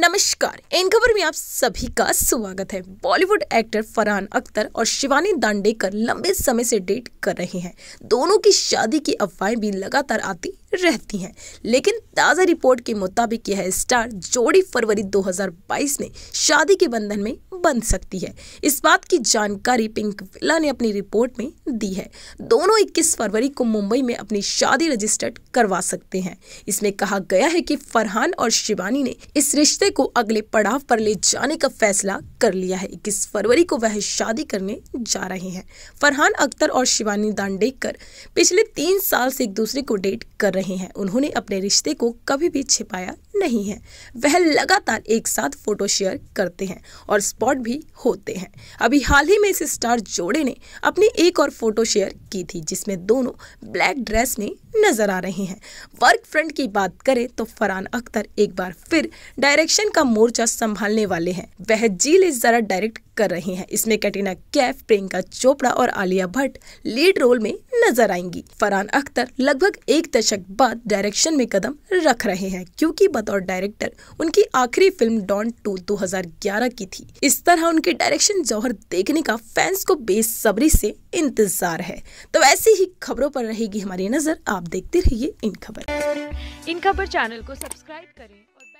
नमस्कार इन खबर में आप सभी का स्वागत है बॉलीवुड एक्टर फरहान अख्तर और शिवानी दांडेकर लंबे समय से डेट कर रहे हैं दोनों की शादी की अफवाहें भी लगातार आती रहती हैं लेकिन ताज़ा रिपोर्ट के मुताबिक यह स्टार जोड़ी फरवरी 2022 में शादी के बंधन में बंध सकती है इस बात की जानकारी पिंक विला ने अपनी रिपोर्ट में दी है दोनों 21 फरवरी को मुंबई में अपनी शादी रजिस्टर्ड करवा सकते हैं इसमें कहा गया है कि फरहान और शिवानी ने इस रिश्ते मामले को अगले पड़ाव पर ले जाने का फैसला कर लिया है इक्कीस फरवरी को वह शादी करने जा रहे हैं फरहान अख्तर और शिवानी दांडेकर पिछले तीन साल से एक दूसरे को डेट कर रहे हैं उन्होंने अपने रिश्ते को कभी भी छिपाया नहीं है वह लगातार एक साथ फोटो शेयर करते हैं और स्पॉट भी होते हैं अभी हाल ही में इस स्टार जोड़े ने अपनी एक और फोटो शेयर की थी जिसमें दोनों ब्लैक ड्रेस में नजर आ रहे हैं वर्क फ्रंट की बात करें तो फरहान अख्तर एक बार फिर डायरेक्शन एक्शन का मोर्चा संभालने वाले हैं वह जील इस जरा डायरेक्ट कर रहे हैं इसमें कैटरीना कैफ प्रियंका चोपड़ा और आलिया भट्ट लीड रोल में नजर आएंगी फरहान अख्तर लगभग एक दशक बाद डायरेक्शन में कदम रख रहे हैं क्योंकि बतौर डायरेक्टर उनकी आखिरी फिल्म डॉन टू दो की थी इस तरह उनके डायरेक्शन जौहर देखने का फैंस को बेसब्री से इंतजार है तो ऐसी ही खबरों पर रहेगी हमारी नजर आप देखते रहिए इन खबर इन खबर चैनल को सब्सक्राइब करें और